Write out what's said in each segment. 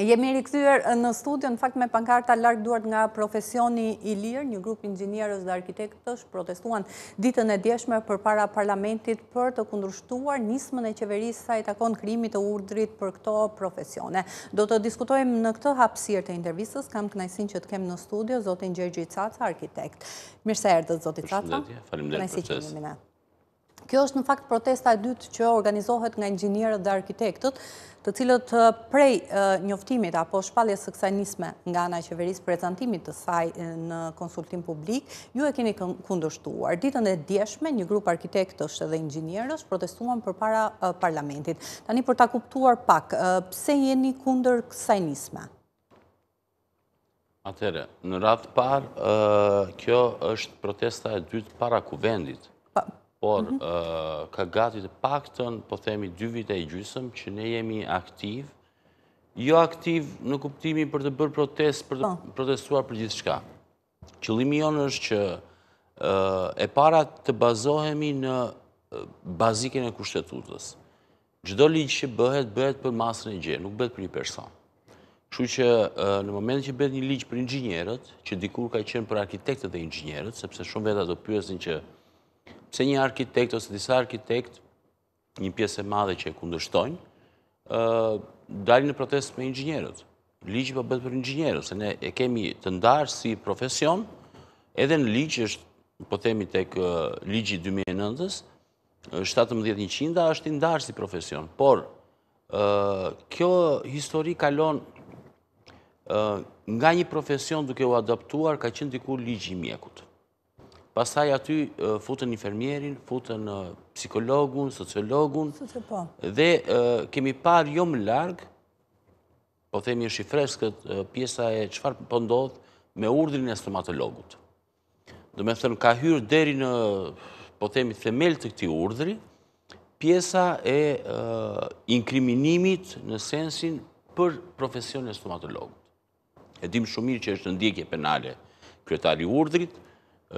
Jemi rikëthyër në studio, në fakt me pankarta larkë duart nga profesioni i lirë, një grupë ingjinerës dhe arkitektës protestuan ditën e djeshme për para parlamentit për të kundrushtuar nismën e qeverisë sa i takon krimit të urdrit për këto profesione. Do të diskutojmë në këtë hapsirë të intervjistës, kam kënajsin që të kemë në studio, Zotin Gjergjit Caca, arkitekt. Mirëse se erdët, Zotin Caca. Përshëndetje, që një qësë. Kjo është në fakt protesta e dytë që organizohet nga ingjinerët dhe arkitektët, të cilët prej njoftimit apo shpalje së kësaj nisme nga nga qeveris prezentimit të saj në konsultim publik, ju e keni kundushtuar. Ditën e djeshme, një grup arkitektës dhe ingjinerës protestuan për para parlamentit. Tani për ta kuptuar pak, pse jeni kundër kësaj nisme? Atere, në ratë par, kjo është protesta e dytë para kuvendit por mhm. eh, ka gati të pak tënë, po themi, dy vite e gjysëm, që ne jemi aktiv, jo aktiv në kuptimi për të bërë protest, për të po. protestuar për gjithë shka. Qëlimi jonë është që eh, e para të bazohemi në eh, bazikën e kushtetutës. Gjdo ligjë që bëhet, bëhet për masën e gjerë, nuk bëhet për një person. Shku që në moment që bëhet një ligjë për inxinjerët, që dikur ka qenë për arkitektet dhe inxinjerët, sepse shumë veta do pyesin që se një arkitekt ose disa arkitekt, një pjesë e madhe që e kundështojnë, dalin në protest me ingjinerët. Ligjë po për bëtë për ingjinerët, se ne e kemi të ndarë si profesion, edhe në ligjë është, po temi tek ligjë 2009-ës, 17.100 është i ndarë si profesion. Por, kjo histori kalon nga një profesion duke u adaptuar, ka qënë dikur ligjë i mjekutë pasaj aty futën infermierin, futën psikologun, sociologun, po. dhe kemi par jo më largë, po themi është i freskët, pjesa e qëfar pëndodhë po me urdrin e stomatologut. Dhe me thënë, ka hyrë deri në, po themi, themel të këti urdri, pjesa e inkriminimit në sensin për profesion e stomatologut. E dim shumir që është në ndjekje penale kryetari urdrit,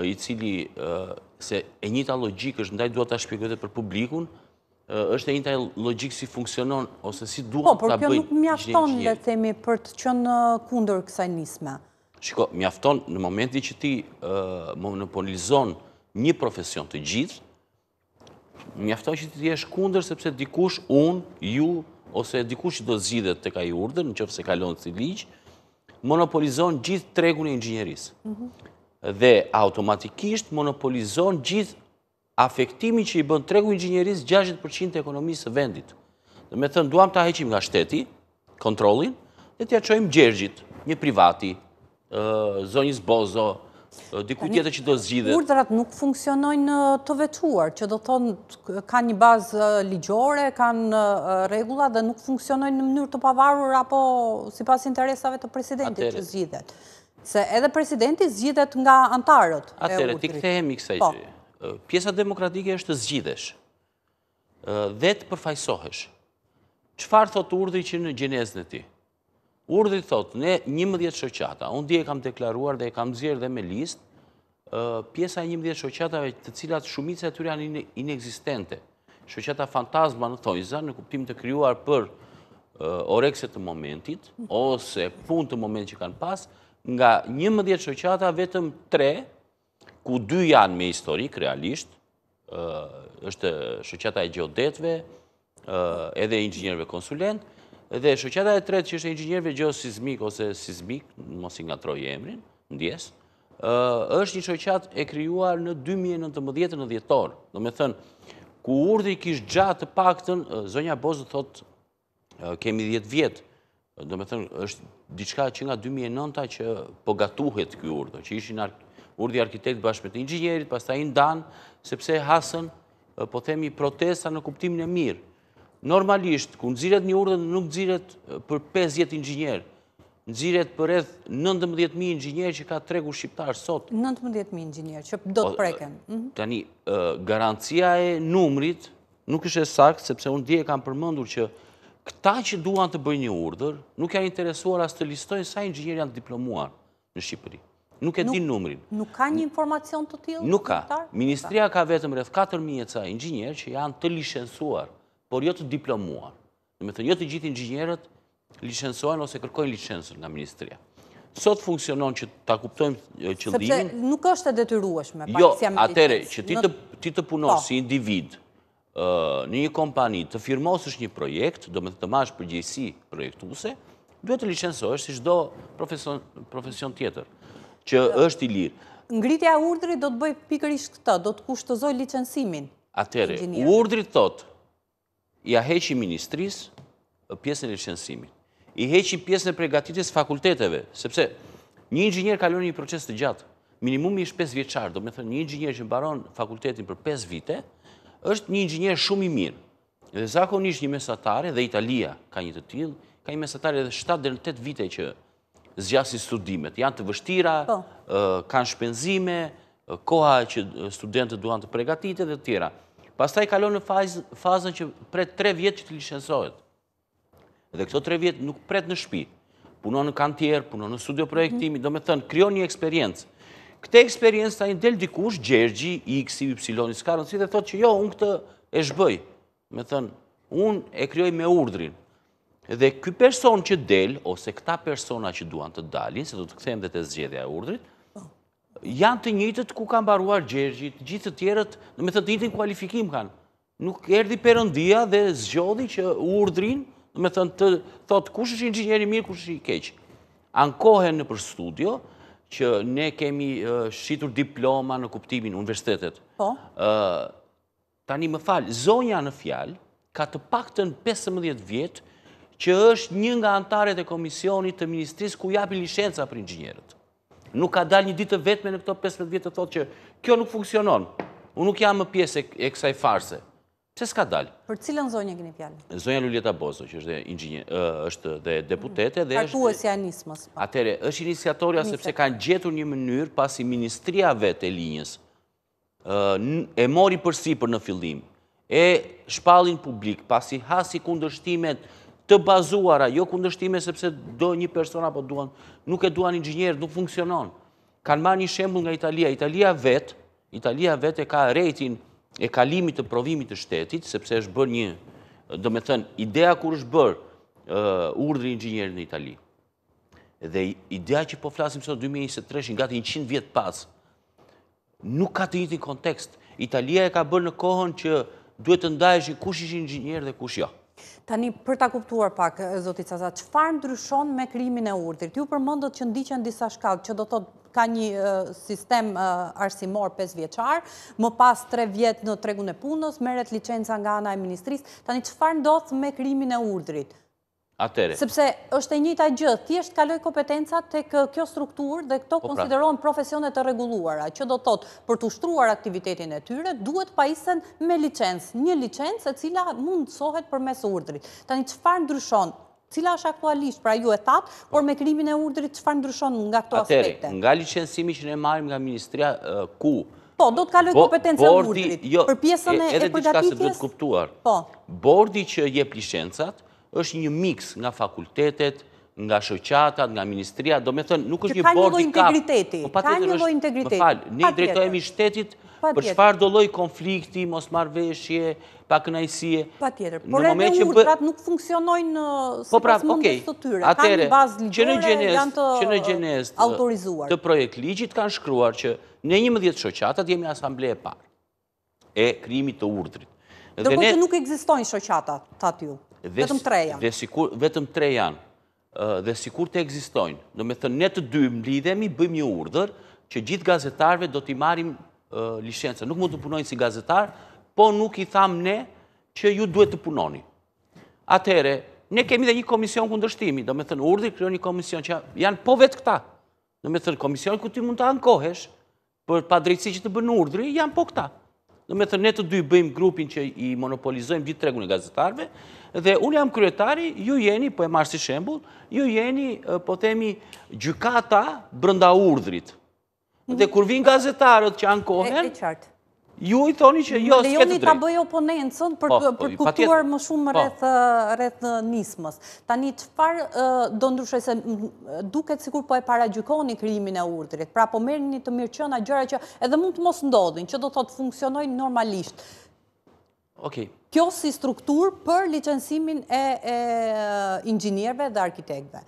i cili se e njëta logikë është ndaj duhet të shpjegjete për publikun, është e njëta logikë si funksionon ose si duhet po, të bëjnë. Po, për kjo nuk mjafton, le temi, për të qënë kunder kësaj nisme. Shiko, mjafton në momenti që ti monopolizon një profesion të gjithë, mjafton që ti jesh kunder sepse dikush unë, ju, ose dikush që do zhidhet të ka i urdër, në qëfë se kalonë të të ligjë, monopolizon gjithë tregun e inxinjerisë. Mhm dhe automatikisht monopolizon gjithë afektimin që i bën tregu ingjineris 60% ekonomisë vendit. Dhe me thënë, duham të aheqim nga shteti, kontrolin, dhe të jaqojmë gjergjit, një privati, zonjës bozo, dikujt tjetër që do zgjidhe. Urdrat nuk funksionojnë të vetuar, që do thonë, ka një bazë ligjore, kanë regula dhe nuk funksionojnë në mënyrë të pavarur apo si pas interesave të presidentit që zgjidhet. Se edhe presidenti zgjithet nga antarët e utrit. Atere, ti kthehemi kësaj që. Po. Pjesa demokratike është zgjithesh. Dhe të përfajsohesh. Qëfar thot urdi që në gjenezën e ti? Urdi thot, ne një mëdjetë shëqata, unë di e kam deklaruar dhe e kam zjerë dhe me list, pjesa e një mëdjetë shëqatave të cilat shumice e të rjanë inexistente. Shëqata fantazma në thojza, në kuptim të kryuar për orekset të momentit, mhm. ose pun të moment që kanë pasë, nga 11 shëqata vetëm 3, ku 2 janë me historik realisht, është shëqata e gjodetve, edhe ingjinerve konsulent, edhe shëqata e tretë që është ingjinerve gjosizmik, ose sizmik, mos i nga e emrin, ndjes, është një shëqat e kryuar në 2019 në djetëtorë. Në me thënë, ku urdi kishë gjatë të pakëtën, zonja Bozë thotë, kemi 10 vjetë, do me thënë, është diçka që nga 2009-ta që po gatuhet kjo urdo, që ishin urdi arkitekt bashkë me të ingjënjerit, pas ta i ndanë, sepse hasën, po themi, protesta në kuptimin e mirë. Normalisht, ku nëziret një urdën, nuk nëziret për 50 ingjënjerë, nëziret për edhe 19.000 ingjënjerë që ka tregu shqiptarë sot. 19.000 ingjënjerë që do të po, preken. Mhm. Tani, garancia e numrit nuk është e sakt, sepse unë dje kam përmëndur që këta që duan të bëjnë një urdër, nuk janë interesuar as të listojnë sa inxinjeri janë diplomuar në Shqipëri. Nuk e din numrin. Nuk ka një informacion të tjilë? Nuk ka. Ministria ka vetëm rrëth 4.000 e ca inxinjerë që janë të lishensuar, por jo të diplomuar. Në me thënë, jo të gjithë inxinjerët lishensuar ose kërkojnë lishensur nga ministria. Sot funksionon që ta kuptojmë qëllimin... Sepse nuk është e detyrueshme. Jo, atere, që ti të punosh po. individ, në një kompani të firmosësh është një projekt, do me të të mashë për projektuse, duhet të licensohë si shdo profesion tjetër, që jo. është i lirë. Ngritja urdri do të bëjë pikërish këta, do të kushtëzoj licensimin. Atere, urdri të thotë, i aheqin ministris pjesën e licensimin, i heqi pjesën e pregatitis fakulteteve, sepse një inxinjer kalon një proces të gjatë, minimum i shpes vjeqarë, do me thë një inxinjer që mbaron fakultetin për 5 vite, është një inxinjer shumë i mirë. Dhe zakonisht një mesatare, dhe Italia ka një të tjilë, ka një mesatare edhe 7-8 vite që zgjasi studimet. Janë të vështira, po. kanë shpenzime, koha që studentët duan të pregatite dhe tjera. Pas ta i kalonë në fazën që pre 3 vjetë që të lishenzojët. Dhe këto 3 vjetë nuk pret në shpi. Punon në kantjerë, punon në studio projektimi, do me thënë, kryon një eksperiencë këte eksperiencë ta ndelë dikush, Gjergji, X, Y, Y, Y, Y, dhe thotë që jo, unë këtë e shbëj. Me thënë, unë e kryoj me urdrin. Dhe këj person që del, ose këta persona që duan të dalin, se do të këthejmë dhe të zgjedhja e urdrit, janë të njëtët ku kanë baruar Gjergji, gjithë të tjerët, me thënë të njëtën kualifikim kanë. Nuk erdi përëndia dhe zgjodhi që urdrin, me thënë të thotë kush është inxinjeri mirë, kush është i keqë. Ankohen në për studio, që ne kemi shqitur diploma në kuptimin universitetet. Po. Tani më falë, zonja në fjalë ka të pak të në 15 vjetë që është një nga antaret e komisionit të ministrisë ku japi lishenca për ingjinerët. Nuk ka dal një ditë vetme në këto 15 vjetë të thotë që kjo nuk funksionon. Unë nuk jam më pjesë e kësaj farse. Se s'ka dalë? Për cilën zonjë këni pjallë? Zonja Lulieta Bozo, që është dhe deputete dhe është... Katuës janismës. Atere, është inisiatoria sepse kanë gjetur një mënyrë pasi ministria vetë e linjës e mori përsi për në fillim, e shpalin publik, pasi hasi kundështimet të bazuara, jo kundërshtime sepse do një persona po duan, nuk e duan ingjënjerë, nuk funksionon. Kanë marë një shembul nga Italia. Italia vetë, Italia vetë e ka rejtin e kalimit të provimit të shtetit, sepse është bërë një, do me thënë, idea kur është bërë uh, urdri ingjinerit në Itali. Dhe idea që po flasim sot 2023, nga të 100 vjetë pas, nuk ka të njëtë një kontekst. Italia e ka bërë në kohën që duhet të ndajshin kush ishë ingjinerit dhe kush jo. Ja. Tani, për ta kuptuar pak, zotit Sazat, qëfar ndryshon me krimin e urdrit? Ju përmëndot që ndiqen disa shkallë, që do të ka një sistem arsimor 5 vjeqar, më pas 3 vjetë në tregun e punës, meret licenca nga ana e ministris, tani qëfar ndodhë me krimin e urdrit? Atere. Sëpse është e njëta gjithë, ti është kaloj kompetencat të uh, kjo strukturë dhe këto po pra. konsiderohen profesionet të reguluara, që do thotë për të ushtruar aktivitetin e tyre, duhet pa isen me licencë, një licencë e cila mund sohet për mes urdrit. Tani, qëfar ndryshon, cila është aktualisht, pra ju e tatë, por me krimin e urdrit, qëfar ndryshon nga këto aspekte? Atere, nga licencimi që ne marim nga ministria uh, ku? Po, do të kaloj kompetencat urdrit, jo, për pjesën e përgatitjes? Edhe diçka duhet kuptuar, po. bordi që jep licencat, është një miks nga fakultetet, nga shëqatat, nga ministria, do me thënë, nuk është një bordi kapë. Po që ka një loj integriteti, ka një loj integriteti. Më falë, një drejtojemi shtetit për shfarë do loj konflikti, mos marveshje, pa Pa tjetër, por e dhe urtrat nuk funksionojnë në po uh, së pra, pas mundës të tyre. Atere, që në gjenest të projekt ligjit kanë shkruar që në një mëdhjet shëqatat jemi asamble e parë e krimit të urtrit. Dhe që nuk existojnë shëqatat të atyru? Vetëm tre janë. Vetëm tre janë. Dhe si kur të egzistojnë. Në me thënë, ne të dy më lidhemi, bëjmë një urdhër, që gjithë gazetarve do t'i marim lishenca. Nuk mund të punojnë si gazetar, po nuk i thamë ne që ju duhet të punoni. Atere, ne kemi dhe një komision këndërshtimi, do me thënë, urdhër kërë një komision që janë po vetë këta. Në me thënë, komision këtë mund të ankohesh, për padrejtësi që të bënë urdhëri, janë po këta. Në me thërë, ne të dy bëjmë grupin që i monopolizojmë gjithë tregun e gazetarve, dhe unë jam kryetari, ju jeni, po e marë si shembul, ju jeni, po temi, gjykata brënda urdrit. Dhe mhm. kur vinë gazetarët që anë kohen, Ju i thoni që jo, s'ketë drejtë. Dhe joni ta bëjë oponencën për po, po, kuptuar më shumë po. rreth nismës. Ta një të farë do ndryshoj se duket sikur po e para gjykoni krimin e urdrit, pra po merë një të mirë qëna gjëra që edhe mund të mos ndodhin, që do të të funksionoj normalisht. Kjo si struktur për licensimin e inxinierve dhe arkitekve.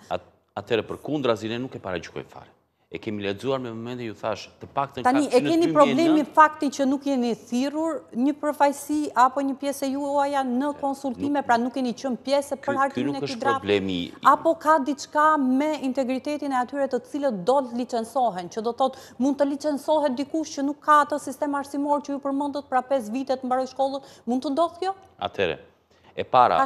Atere për kundra zine nuk e para gjykoj farë e kemi ledzuar me momente ju thash, të pak të në kapësinë të një Tani, e keni problemi faktin që nuk jeni thirur një përfajsi apo një pjesë e ju o aja në konsultime, pra nuk jeni qëmë pjesë për hartimin e këtë drapë, apo ka diçka me integritetin e atyre të cilët do të licensohen, që do të thotë mund të licensohet dikush që nuk ka të sistem arsimor që ju përmëndot pra 5 vitet më baroj shkollën, mund të ndodhë kjo? Atere. E para,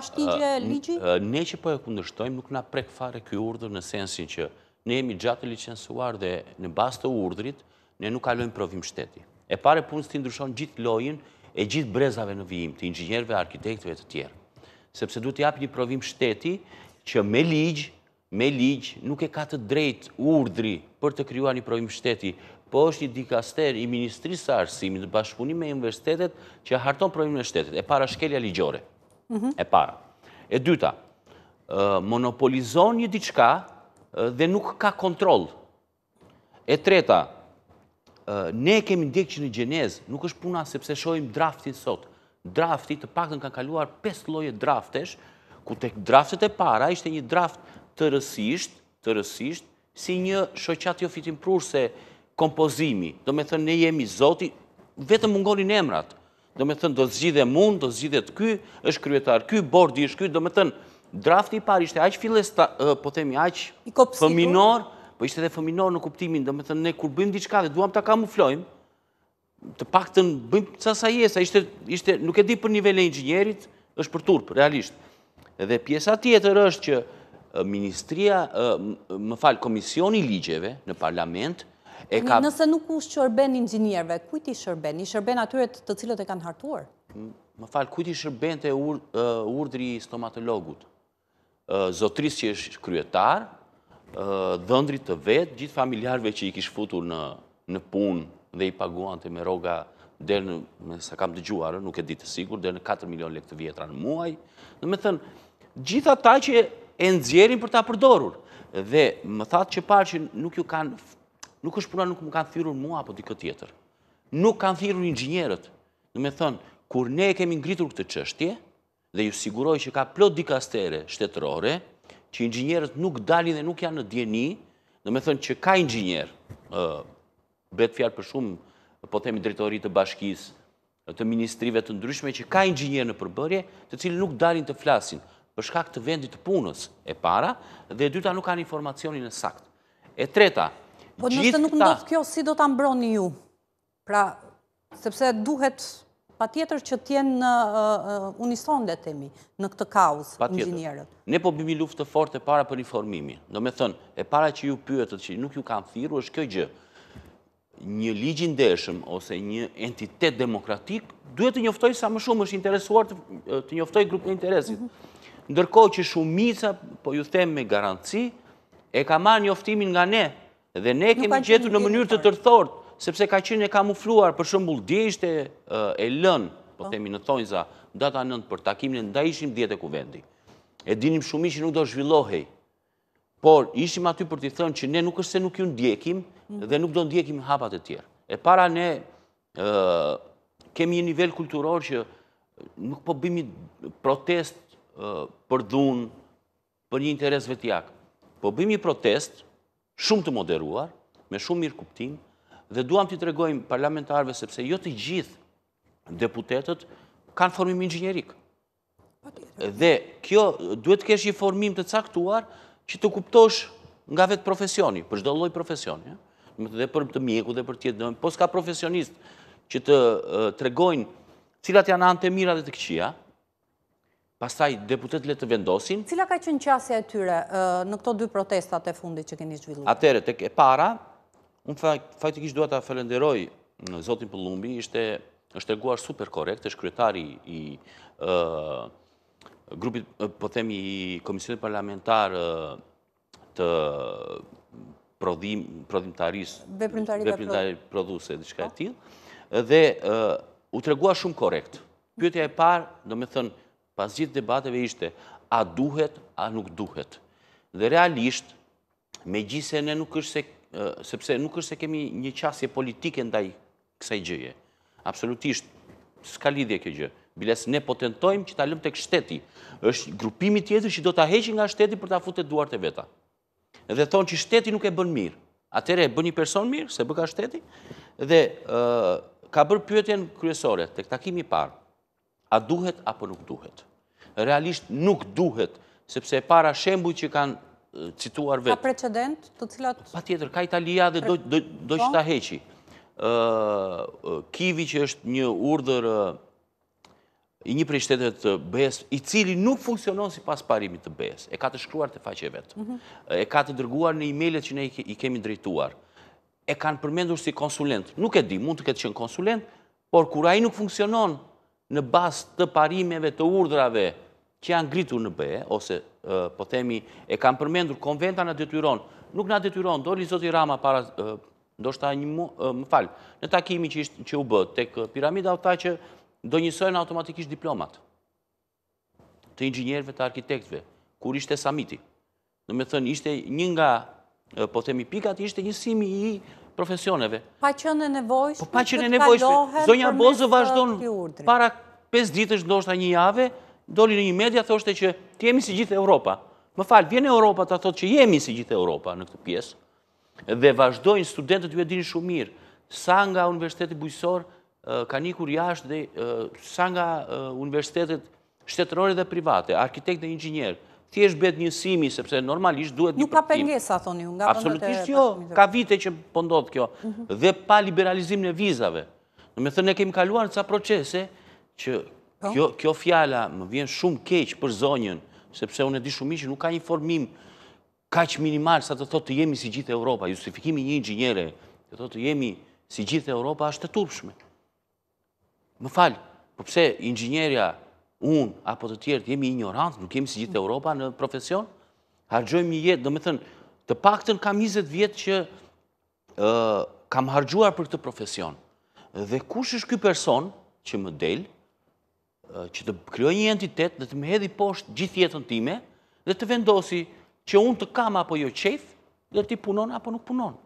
ne që po e kundërshtojmë, nuk nga prek fare kjo urdhër në sensin që ne jemi gjatë licensuar dhe në bastë të urdrit, ne nuk kalojmë provim shteti. E pare punës të ndryshon gjithë lojin e gjithë brezave në vijim, të inxinjerve, arkitektve të tjerë. Sepse du të japë një provim shteti që me ligjë, me ligjë, nuk e ka të drejt urdri për të kryua një provim shteti, po është një dikaster i Ministrisë së Arsimit në bashkëpunim me universitetet që harton provimin e shtetit. E para shkelja ligjore. Mhm. E para. E dyta, monopolizon një diçka dhe nuk ka kontrol. E treta, ne kemi ndjek që në gjenez, nuk është puna sepse shojim draftin sot. Drafti të pak të në kanë kaluar 5 loje draftesh, ku të draftet e para ishte një draft të rësisht, të rësisht, si një shoqat jo fitim prur se kompozimi, do me thënë ne jemi zoti, vetëm mungonin emrat, do me thënë do zgjidhe mund, do zgjidhe të ky, është kryetar ky, bordi është ky, do me thënë, drafti i parë ishte aq filles, po themi aq fëminor, po ishte edhe fëminor në kuptimin, dhe me thënë ne kur bëjmë diçka dhe duham të kamuflojmë, të pak të në bëjmë të sasa jesa, ishte, ishte, nuk e di për nivele ingjënjerit, është për turpë, realisht. Edhe pjesa tjetër është që ministria, më falë, komisioni ligjeve në parlament, Ka... Nëse nuk u shërben inxinierve, kujt i shërben? I shërben atyre të cilët e kanë hartuar? Më falë, kujt i shërben të urdri stomatologut? zotris që është kryetar, dhëndrit të vetë, gjithë familjarve që i kishë futur në punë dhe i paguan të me roga dhe në, sa kam të gjuarë, nuk e ditë sigur, dhe në 4 milion lek të vjetra në muaj, dhe me thënë, gjitha ta që e nëzjerin për ta përdorur, dhe më thatë që parë që nuk ju kanë, nuk është puna nuk më kanë thyrur mua apo dikët tjetër, nuk kanë thyrur inxinjerët, dhe me thënë, kur ne kemi ngritur këtë qështje, dhe ju siguroj që ka plot dikastere shtetërore, që ingjinerët nuk dalin dhe nuk janë në djeni, në me thënë që ka ingjinerë, betë fjarë për shumë, po temi dritorit të bashkis, të ministrive të ndryshme, që ka ingjinerë në përbërje, të cilë nuk dalin të flasin, përshka këtë vendit të punës e para, dhe dyta nuk kanë informacionin e sakt. E treta, gjithë ta... Po nështë nuk ndodhë kjo, si do të ambroni ju? Pra, sepse duhet pa tjetër që tjenë në unison dhe temi në këtë kaos, inxinjerët. Ne po bimi luftë të fort e para për informimi. Do me thënë, e para që ju pyëtët që nuk ju kam thiru, është kjo gjë. Një ligjin deshëm ose një entitet demokratik duhet të njoftoj sa më shumë është interesuar të njoftoj grupë në interesit. Mhm. Ndërko që shumica, po ju them me garanci, e ka marë njoftimin nga ne, dhe ne kemi gjetu në mënyrë të tërthort, sepse ka qenë e kamufluar për shëmbull ishte e lën, po, po. temi në thonjza, data nëndë për takimin e nda ishim djetë e kuvendi. E dinim shumë që nuk do zhvillohej, por ishim aty për të thënë që ne nuk është se nuk ju ndjekim mm. dhe nuk do ndjekim hapat e tjerë. E para ne kemi një nivel kulturor që nuk po bimi protest për dhunë, për një interes vetjak, po bimi protest shumë të moderuar, me shumë mirë kuptimë, dhe duham të të regojmë parlamentarve sepse jo të gjithë deputetet kanë formim inxinjerik. Dhe kjo duhet të kesh një formim të caktuar që të kuptosh nga vetë profesioni, për shdo loj profesioni, dhe për të mjeku dhe për tjetë, po s'ka profesionist që të tregojnë cilat janë ante mira dhe të këqia, pasaj deputet le të vendosin. Cila ka qënë qasja e tyre në këto dy protestat e fundi që keni zhvillu? Atere, e para, Unë faktikisht duha të felenderoj në Zotin Pëllumbi, ishte është reguar super korekt, është kryetari i grupit, po themi, i Komisionit Parlamentar të prodhimtaris, veprimtari prodhuse, diçka e po. tjil, dhe u të reguar shumë korekt. Pyetja e parë, do me thënë, pas gjithë debateve ishte, a duhet, a nuk duhet. Dhe realisht, me gjithë se ne nuk është se sepse nuk është se kemi një qasje politike ndaj kësaj gjëje. Absolutisht, s'ka lidhje kjo gjë. Biles, ne potentojmë që ta lëmë të kështeti. është grupimi tjetër që do të heqin nga shteti për ta fute duart e veta. Dhe thonë që shteti nuk e bën mirë. Atere e bën një person mirë, se bëka shteti, dhe ka bërë pyetjen kryesore, të këtakimi parë, a duhet apo nuk duhet? Realisht nuk duhet, sepse para shembuj që kanë cituar vetë. Ka precedent të cilat? Pa tjetër, ka Italia dhe do që po? ta heqi. Kivi që është një urdër i një prej shtetet të BES, i cili nuk funksionon si pas parimit të BES, e ka të shkruar të faqe vetë, mhm. e ka të dërguar në e-mailet që ne i kemi drejtuar, e kanë përmendur si konsulent, nuk e di, mund të këtë qënë konsulent, por kura i nuk funksionon në bas të parimeve, të të urdrave, që janë gritur në bëhe, ose po themi e kam përmendur konventa në detyron, nuk në detyron, do li Zoti Rama para do shta një më falë, në takimi që u bëtë, tek piramida o ta që do njësojnë automatikisht diplomat të ingjinerve, të arkitektve, kur ishte samiti. Në me thënë, ishte një nga, po themi pikat, ishte një simi i profesioneve. Pa po që në nevojshme, që të kalohet për mes të Para 5 ditës, ndoshta një jave, doli në një media, thoshte që të jemi si gjithë Europa. Më falë, vjenë Europa të thotë që jemi si gjithë Europa në këtë piesë, dhe vazhdojnë studentët ju e dini shumë mirë, sa nga universitetet bujësor ka një kur jashtë dhe sa nga universitetet shtetërore dhe private, arkitekt dhe inxinjer, thjesht bet një simi, sepse normalisht duhet një përtim. Nuk ka pengesa, thoni ju, nga vëndet e... Absolutisht jo, ka vite që pëndodhë po kjo, mhm. dhe pa liberalizim në vizave. Në me thërë, ne kemi kaluar në ca procese që Po. Kjo fjala më vjen shumë keqë për zonjën, sepse unë e di shumë i që nuk ka një formim kaq minimal sa të thotë të jemi si gjithë Europa, justifikimi një ingjënjere, të thotë të jemi si gjithë Europa, ashtë të turpshme. Më falë, përpse po ingjënjerja, unë apo të tjertë jemi ignorantë, nuk jemi si gjithë Europa në profesion, hargjojmë një jetë, do me thënë, të pak të në kam 20 vjetë që kam hargjuar për këtë profesion. Dhe kush është këj person që më delë, që të kryoj një entitet dhe të më hedhi poshtë gjithë jetën time dhe të vendosi që unë të kam apo jo qef dhe ti punon apo nuk punon.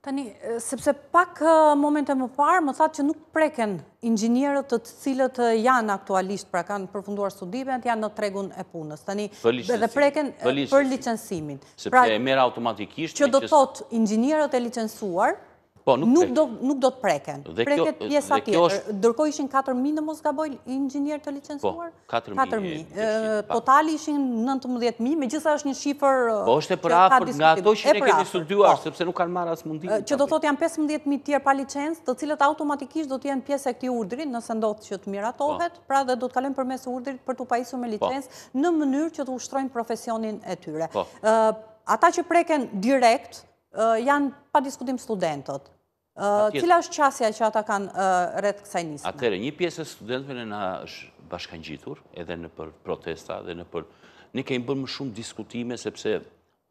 Tani, sepse pak momente më parë, më thatë që nuk preken ingjinerët të cilët janë aktualisht, pra kanë përfunduar studimet, janë në tregun e punës. Tani, dhe preken për licensimin. Sepse pra e mërë automatikisht... Që do të thotë ingjinerët e licensuar, Po, nuk do nuk do të preken. Preket pjesa tjetër. Dërko ishin 4000 në Mosgaboj inxhinier të licencuar. 4000. Po, totali ishin 19000, gjitha është një shifër Po, është e prafër, nga ato që ne kemi studuar, po. sepse nuk kanë marrë as mundi. Që do thotë janë 15000 tjerë pa licens, të cilët automatikisht do të jenë pjesë e këtij urdhri nëse ndodhë që të miratohet, pra dhe do të kalojnë përmes urdhrit për të pajisur me licens, në mënyrë që të ushtrojnë profesionin e tyre. Ata që preken direkt janë pa diskutim studentët, Cila është qasja që ata kanë retë kësaj nisme? Atere, një pjesë e studentëve në është gjitur, edhe në për protesta, edhe në për... Në kejmë bërë më shumë diskutime, sepse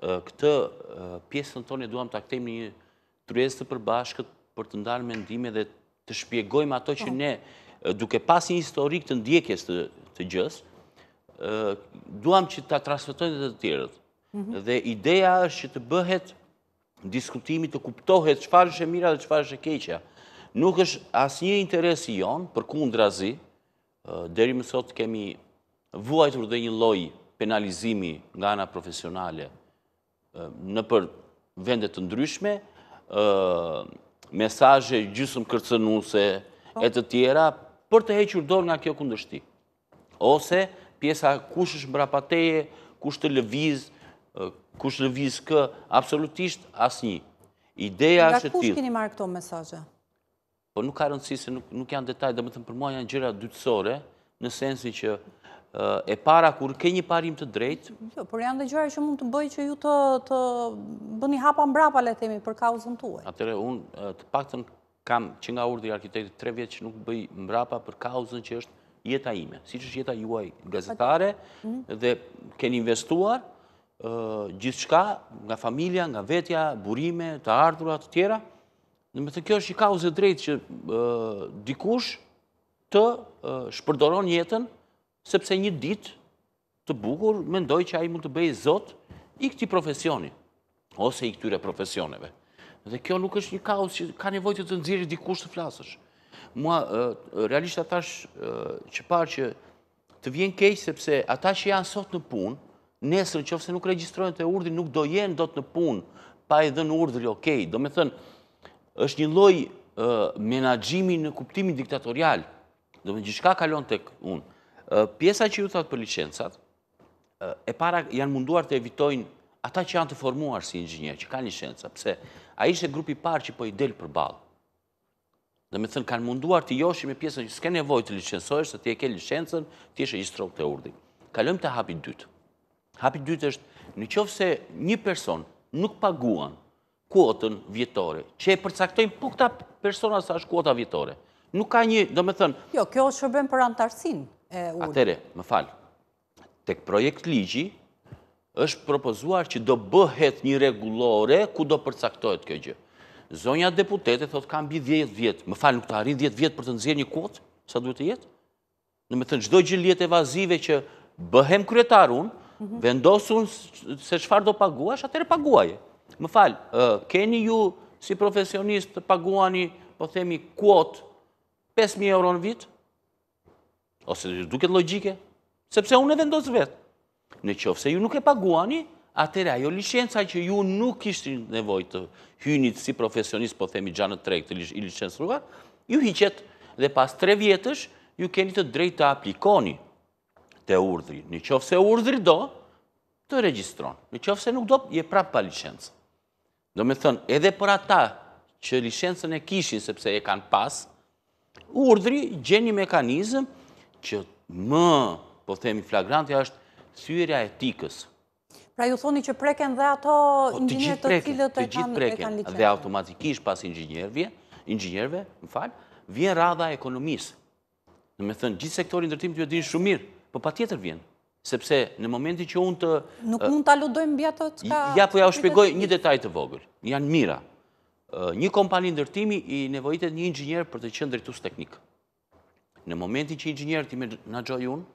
këtë pjesën tonë e duham të aktejmë një tryezë të përbashkët për të ndarë mendime dhe të shpjegojmë ato që po. ne, duke pas një historik të ndjekjes të gjës, duham që të atrasfetojnë dhe të tjerët. Mhm. Dhe ideja është që të bëhet diskutimi të kuptohet qëfar është e mira dhe qëfar është e keqja. Nuk është asë një interes i jonë për kundra zi, deri më sot kemi vuajtur dhe një loj penalizimi nga ana profesionale në për vendet të ndryshme, mesaje gjysëm kërcenuse po. e të tjera për të hequr dorë nga kjo kundështi. Ose pjesa kush është mbrapateje, kush të lëvizë, kush lëviz kë, absolutisht asë një. Ideja është t'ilë. Nga kush kini marrë këto mesajë? Po nuk ka rëndësi se nuk janë detaj, dhe më thëmë për mua janë gjëra dytësore, në sensi që e para kur ke një parim të drejtë... Jo, por janë dhe gjëra që mund të bëj që ju të bëni hapa mbrapa, le temi, për kauzën të uaj. Atëre, unë të pak të në kam që nga urdi i arkitektit tre vjetë që nuk bëj mbrapa për kauzën që është jeta ime. Si që është jeta juaj gazetare mm. dhe keni investuar, gjithë shka, nga familia, nga vetja, burime, të ardhurat, të tjera, në më të kjo është i e drejtë që dikush të shpërdoron jetën, sepse një dit të bukur, mendoj që a i mund të bejë zot i këti profesioni, ose i këtyre profesioneve. Dhe kjo nuk është një kauz që ka nevojt të të nëzirë dikush të flasësh. Mua, realisht atash që parë që të vjen keqë, sepse ata që janë sot në punë, nesër në qofë se nuk registrojnë të urdri, nuk do jenë do të në punë, pa e dhe në urdri, okej. Do me thënë, është një loj menagjimi në kuptimin diktatorial, do me gjithka kalon të unë. Pjesa që ju thatë për licensat, e para janë munduar të evitojnë ata që janë të formuar si ingjënje, që kanë licensa, pse a ishe grupi parë që po i delë për balë. Dhe me thënë, kanë munduar të joshi me pjesën që s'ke nevoj të licensojës, të ti e ke licensën, ti e shë gjithë strokë të urdi. Kalëm të hapi dytë. Hapi dytë është në qofë se një person nuk paguan kuotën vjetore, që e përcaktojnë po këta persona sa është kuota vjetore. Nuk ka një, do me thënë... Jo, kjo është shërbën për antarësin e ullë. Atere, më falë, tek projekt ligji është propozuar që do bëhet një regulore ku do përcaktojt kjo gjë. Zonja deputete thotë kam bi 10 vjetë, më falë nuk të arri 10 vjetë për të nëzirë një kuotë, sa duhet të jetë? Në me thënë, gjë lijet që bëhem kryetarun, Mhm. vendosun se qëfar do paguash, atër e paguaj. Më falë, keni ju si profesionist të paguani, po themi, kuot 5.000 euro në vitë, ose duket logike, sepse unë e vendosë vetë. Në qofë se ju nuk e paguani, atëre ajo lishenca që ju nuk ishtë nevoj të hynit si profesionist, po themi gjanë të trejkë të lishenca ju hiqet dhe pas tre vjetësh, ju keni të drejt të aplikoni të urdhri. Në qofë se urdhri do, të registron. Në qofë se nuk do, je prapë pa lishenca. Do me thënë, edhe për ata që lishencën e kishin, sepse e kanë pas, urdhri gjeni mekanizëm që më, po themi flagrantja, është thyrja etikës. Pra ju thoni që preken dhe ato inginjerët po, të cilët e kanë lishenca. Dhe automatikisht pas inginjerëve, inginjerëve, më falë, vjen radha ekonomisë. Në me thënë, gjithë sektorin të ju e dinë shumirë, Po pa tjetër vjen, sepse në momentin që unë të... Nuk mund të aludojmë bja të të ka... Ja, po ja u shpegoj një detaj të vogël. Janë mira. Një kompani ndërtimi i nevojitet një ingjënjer për të qënë teknik. Në momentin që ingjënjer t'i i menagjoj unë,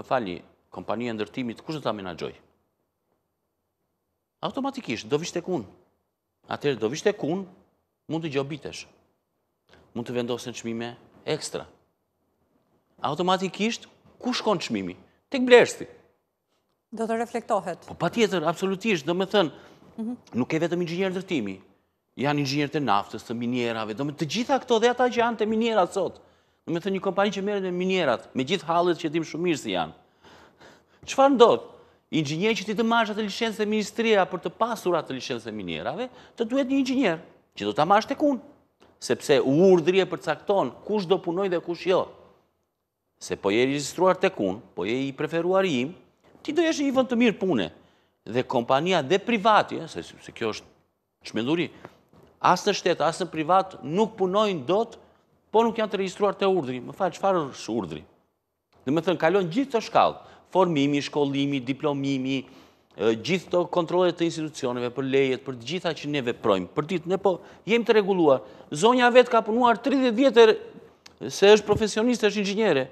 më fali, kompani e ndërtimi të kushtë të ta menagjoj? Automatikisht, do vishtek kun. Atërë, do vishtek kun, mund të gjobitesh. Mund të vendosin qmime ekstra. Automatikisht, ku shkon qmimi? Tek bleshti. Do të reflektohet. Po, pa tjetër, absolutisht, do me thënë, mhm. nuk e vetëm inxinjerë dërtimi, janë inxinjerë të naftës, të minjerave, do me të gjitha këto dhe ata që janë të minjerat sot. Do me thënë një kompani që merën e minjerat, me gjithë halët që tim shumirë si janë. Qëfar ndodhë? Inxinjerë që ti të marrë atë lishenës e ministria për të pasur atë lishenës e minjerave, të duhet një inxinjerë që do të marrë të Sepse u urdhërje kush do punoj dhe kush jo se po je registruar të kun, po je i preferuar im, ti do jeshe i vënd të mirë pune. Dhe kompania dhe privati, se kjo është qmenduri, asë në shtetë, asë në privat, nuk punojnë do të, po nuk janë të registruar të urdri. Më falë, qëfarë është urdri? Dhe më thënë, kalon gjithë të shkallë, formimi, shkollimi, diplomimi, gjithë të kontrolet të institucioneve për lejet, për gjitha që ne veprojmë, për ditë, ne po jemi të reguluar. Zonja vetë ka punuar 30 vjetër se është profesionistë, është ingjënjere,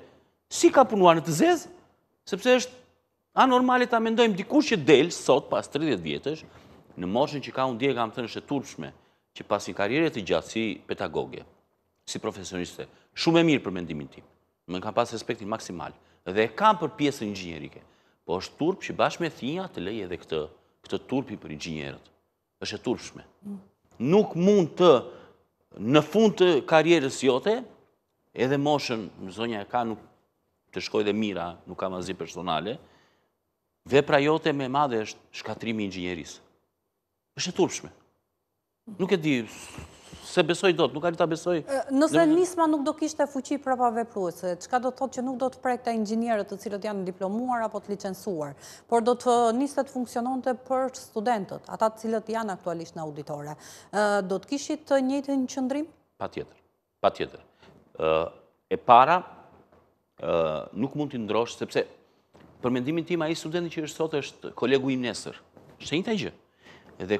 si ka punuar në të zezë, sepse është anormalit ta mendojmë dikush që delë sot pas 30 vjetësh, në moshën që ka unë dje kam thënë shëturpshme, që pas një karire të gjatë si petagoge, si profesioniste, shumë e mirë për mendimin tim, më në kam pas respektin maksimal, dhe e kam për pjesën ingjinerike, po është turp që bashkë me thinja të lejë edhe këtë, këtë turpi për ingjinerët, është e turpshme. Nuk mund të, në fund të karierës jote, edhe moshën, më zonja e ka, nuk të shkoj dhe mira, nuk kam azi personale, vepra jote me madhe është shkatrimi ingjineris. është e turpshme. Nuk e di se besoj do të, nuk ali ta besoj... Nëse nisma nuk do kishte fuqi prapa vepruese, qka do të thot që nuk do të prekta ingjinerët të cilët janë diplomuar apo të licensuar, por do të niset funksionon të për studentët, ata të cilët janë aktualisht në auditore, do të kishit njëtë një qëndrim? Pa tjetër, pa tjetër. E para, nuk mund t'i ndrosh, sepse për mendimin tim, a i studenti që është sot është kolegu im nesër. Shë një të gjë. Dhe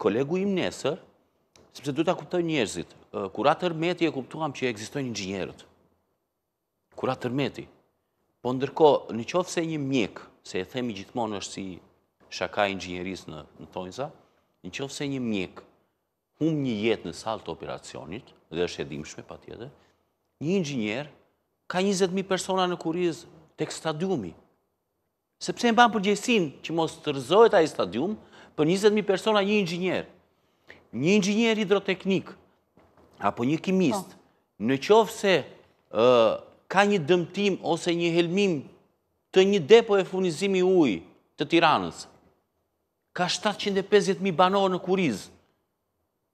kolegu im nesër, sepse du t'a kuptoj njerëzit, kura tërmeti e kuptuam që e egzistojnë njënjerët. Kura tërmeti. Po ndërko, në qofë se një mjek, se e themi gjithmonë është si shaka i njënjeris në tojnëza, në qofë se një mjek, hum një jetë në saltë operacionit, dhe është edhimshme pa tjetër, një njënjerë ka 20.000 persona në kuriz të kë stadiumi. Sepse e banë përgjesin që mos të rëzojt a i stadium, për 20.000 persona një ingjiner, një ingjiner hidroteknik, apo një kimist, po. në qofë se ka një dëmtim ose një helmim të një depo e funizimi uj të tiranës, ka 750.000 banohë në kuriz,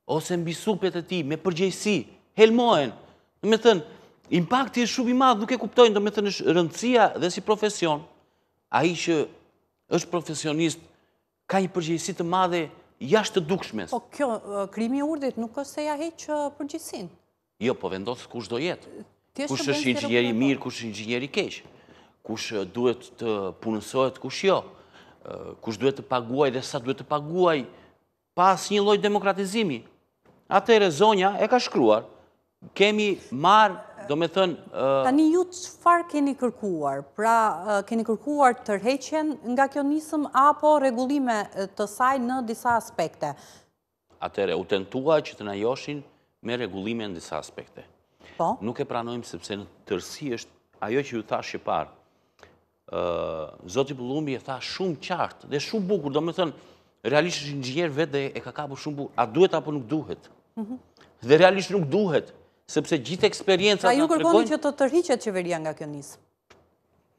ose në bisupet e ti, me përgjesi, helmojen, me thënë, impakti e shumë i madhë, nuk e kuptojnë, do me të është rëndësia dhe si profesion, a i që është profesionist, ka një përgjësit të madhe jashtë të dukshmes. Po kjo, krimi urdit nuk është e jahe që përgjësin? Jo, po vendosë kush do jetë. Kush është ingjënjeri mirë, kush është ingjënjeri keshë, kush duhet të punësohet, kush jo, kush duhet të paguaj dhe sa duhet të paguaj pas një loj demokratizimi. Atere, zonja e ka shkruar, kemi marë Do me thënë... Tani ju qëfar keni kërkuar? Pra, keni kërkuar tërheqen nga kjo nisëm apo regullime të saj në disa aspekte? Atere, u tentua që të najoshin me regullime në disa aspekte. Po? Nuk e pranojmë sepse në tërsi është ajo që ju tha Shqipar. Zoti Bullumbi e tha shumë qartë dhe shumë bukur. Do me thënë, realisht është një njërë vetë dhe e ka kapur shumë bukur. A duhet apo nuk duhet? Mhm. Dhe realisht nuk duhet sepse gjithë eksperiencët... A pra ju kërkoni që të tërhiqet qeveria nga kjo nisë?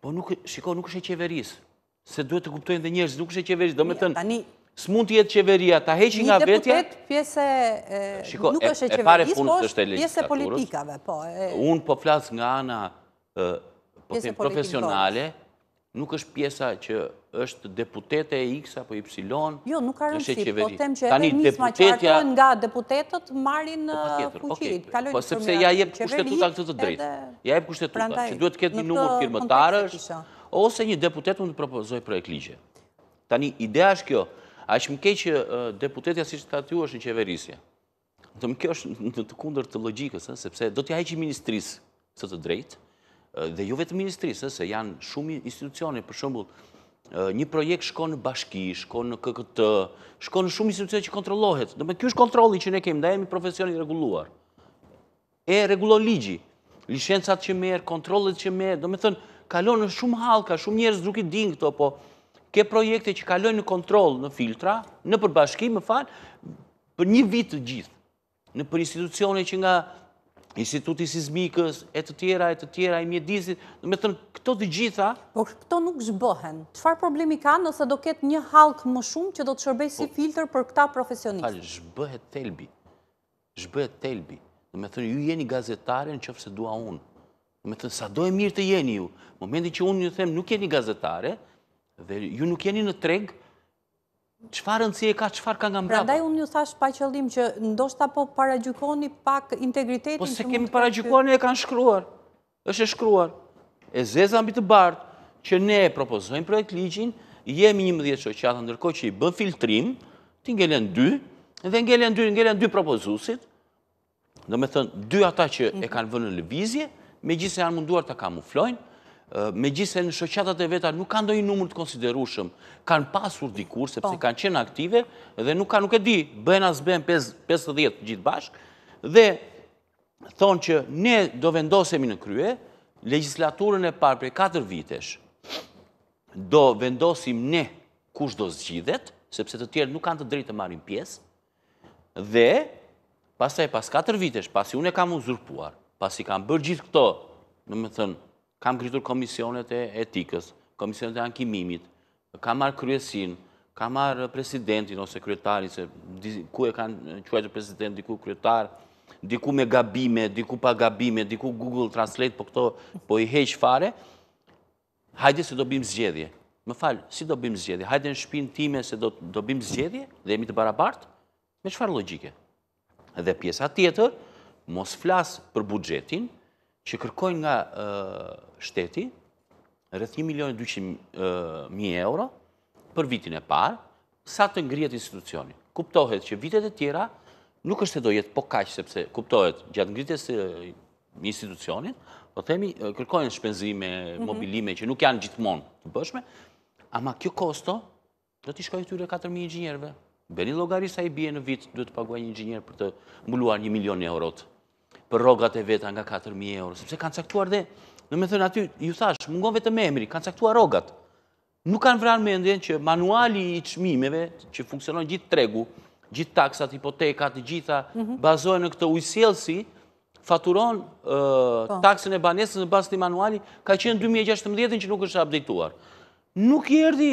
Po nuk, shiko, nuk është e qeverisë, se duhet të kuptojnë dhe njërës, nuk është e qeverisë, do me tënë, së mund të jetë qeveria, ta heqin nga vetja... Një deputet pjese nuk është e qeverisë, po është pjese politikave, po... Unë po flasë nga ana po po. profesionale... Pjese politikë nuk është pjesa që është deputete e X apo Y. Jo, nuk ka rëndësi, po tem që edhe nisma që arturën nga deputetet marrin po, po, uh, fuqirit. Po sepse ja jep kushtetuta këtë të drejtë. Ja jep kushtetuta që duhet të ketë një numër firmëtarës ose një deputet më të propozoj projekt ligje. Tani, ideja është kjo, a që më ke që deputetja si që të është në qeverisje. Në të më kjo është në të kunder të logikës, sepse do t'ja e ministrisë së të drejtë, dhe ju jo vetë ministrisë, se janë shumë institucionit, për shumë, një projekt shko në bashki, shko në KKT, shko në shumë institucionit që kontrolohet. Dëme, kjo është kontroli që ne kemë, da jemi profesionit reguluar. E regulon ligji, lishencat që merë, kontrolet që merë, dëme thënë, kalon në shumë halka, shumë njerës druki ding këto, po ke projekte që kalon në kontrol në filtra, në përbashki, më falë, për një vitë gjithë, në për institucionit që nga instituti sismikës, e të tjera, e të tjera, e mjedizit, me thënë, këto të gjitha... Por këto nuk zhbëhen. Qëfar problemi ka nëse do ketë një halkë më shumë që do të shërbej si po, filter për këta profesionistë? Falë, zhbëhet telbi. Zhbëhet telbi. Me thënë, ju jeni gazetare në qëfë dua unë. Me thënë, sa do e mirë të jeni ju. Momentin që unë ju themë, nuk jeni gazetare, dhe ju nuk jeni në tregë, qëfarë në e ka, qëfarë ka nga mbrapa. Prandaj, unë një thash pa qëllim që ndoshta po paragjukoni pak integritetin... Po se kemi paragjukoni e kanë shkruar, është e shkruar. E zezan bitë bardë që ne e propozojnë projekt ligjin, jemi një mëdhjetë qoqatë, ndërko që i bën filtrim, ti ngellen dy, dhe ngellen dy, ngellen dy propozusit, dhe me thënë, dy ata që e mhm. kanë vënë në lëvizje, me gjithë se janë munduar të kamuflojnë, me gjithë se në shëqatat e veta nuk kanë dojnë numër të konsiderushëm, kanë pasur dikur, sepse po. kanë qenë aktive, dhe nuk kanë nuk e di, bëjnë as bëjnë 5-10 gjithë bashkë, dhe thonë që ne do vendosemi në krye, legislaturën e parë për 4 vitesh, do vendosim ne kush do zgjidhet, sepse të tjerë nuk kanë të drejtë të marim pjesë, dhe pasaj pas 4 vitesh, pasi unë e kam uzurpuar, pasi kam bërë gjithë këto, në më thënë, kam kritur komisionet e etikës, komisionet e ankimimit, kam marrë kryesin, kam marrë presidentin ose kryetarin, se ku e kanë quajtë president, diku kryetar, diku me gabime, diku pa gabime, diku Google Translate, po këto, po i heqë fare, hajde se do bim zgjedhje. Më falë, si do bim zgjedhje? Hajde në shpinë time se do bim zgjedhje dhe jemi të barabartë? Me qëfar logike? Dhe pjesa tjetër, mos flasë për bugjetin, që kërkojnë nga shteti rrëth 1.200.000 euro për vitin e parë, sa të ngrijet institucionin. Kuptohet që vitet e tjera nuk është të do jetë po kaxë, sepse kuptohet gjatë ngrijet institucionin, institucionit, do po themi kërkojnë shpenzime, mhm. mobilime që nuk janë gjithmonë të bëshme, ama kjo kosto do t'i shkojë t'yre 4.000 ingjënjerve. Beni logarisa i bje në vit, duhet të paguaj një ingjënjerë për të mbuluar 1.000.000 milion eurot për rogat e veta nga 4.000 euro, sepse kanë caktuar dhe, në me thënë aty, ju thash, mungon vetë me emri, kanë caktuar rogat. Nuk kanë vranë me ndjenë që manuali i qmimeve, që funksionon gjithë tregu, gjithë taksat, hipotekat, gjitha, mhm. bazojnë në këtë ujësielsi, faturon po. taksën e banesës në basti manuali, ka qenë 2016 që nuk është abdituar. Nuk i erdi,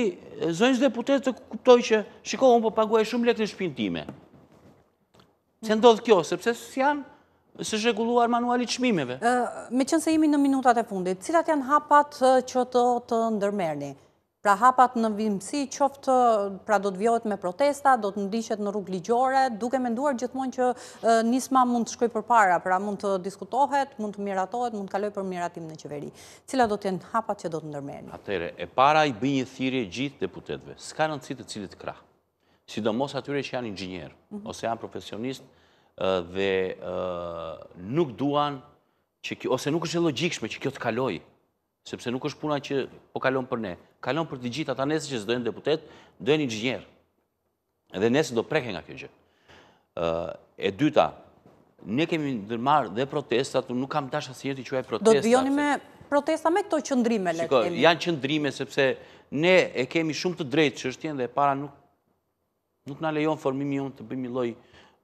zonjës deputet të kuptoj që, shiko, unë po paguaj shumë lekë në shpintime. Se ndodhë kjo, sepse janë, se shregulluar manuali shmimeve? Me qënë se jemi në minutat e fundit, cilat janë hapat që të ndërmerni? Pra hapat në vimësi qoftë, pra do të vjohet me protesta, do të ndishet në rrug ligjore, duke me nduar gjithmonë që nisma mund të shkoj për para, pra mund të diskutohet, mund të miratohet, mund të kaloj për miratim në qeveri. Cila do të jenë hapat që do të ndërmerni? Atere, e para i bëjnë thirje gjithë deputetve, s'ka në citë cilit krah, sidomos atyre që janë ingjinerë, mhm. ose janë profesionistë, dhe nuk duan, ose nuk është e logikshme që kjo të kaloj, sepse nuk është puna që po kalon për ne. Kalon për të gjitha ta nese që së dojnë deputet, dojnë i gjënjerë. Dhe nese do preke nga kjo gjë. E dyta, ne kemi ndërmarë dhe protestat, nuk kam dasha si jeti që e protestat. Do të bjoni me protestat me këto qëndrime? Shiko, janë qëndrime, sepse ne e kemi shumë të drejtë që është tjenë dhe para nuk nuk në lejon formimi unë të bëjmë i lojë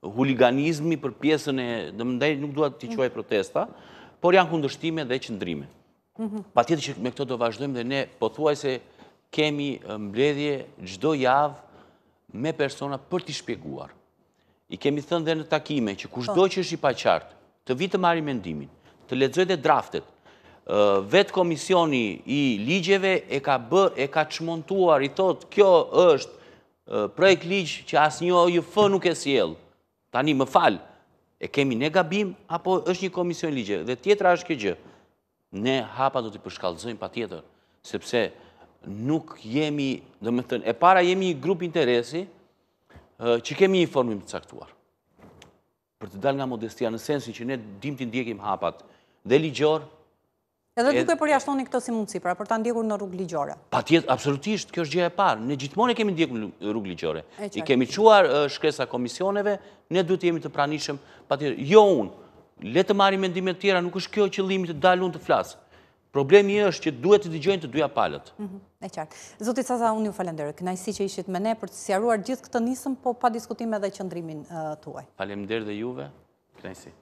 huliganizmi për pjesën e, dhe më ndaj nuk duhet të quaj protesta, por janë kundështime dhe qëndrime. Pa tjetë që me këto të vazhdojmë dhe ne po thuaj se kemi mbledhje gjdo javë me persona për t'i shpjeguar. I kemi thënë dhe në takime që kushdo po. që është i pa qartë, të vitë marri mendimin, të ledzoj dhe draftet, vetë komisioni i ligjeve e ka bë, e ka qmontuar, i thotë kjo është projekt ligjë që asë një ojë fë nuk e sielë, Tani më falë, e kemi ne gabim, apo është një komision ligje. Dhe tjetëra është këgjë. Ne hapa do të përshkallëzojmë pa tjetër, sepse nuk jemi, dhe më thënë, e para jemi një grup interesi që kemi një formim të caktuar. Për të dalë nga modestia në sensin që ne dim të ndjekim hapat dhe ligjor, Edhe duke përjashtoni këto si mundësi, pra për ta ndjekur në rrugë ligjore? Pa tjetë, absolutisht, kjo është gjëja e parë. Ne gjithmonë e kemi ndjekur në rrugë ligjore. I kemi quar shkresa komisioneve, ne duhet të jemi të pranishëm. Pa tjetë, jo unë, le të marim e ndimet tjera, nuk është kjo që limit të dalun të flasë. Problemi është që duhet të digjojnë të duja palët. Mhm, e qartë. Zotit Saza, unë ju falenderë. Kënajsi që ishit me ne për të siaruar gjithë këtë nisëm, po pa diskutime dhe qëndrimin të uaj. Falemderë dhe juve. Kënajsi.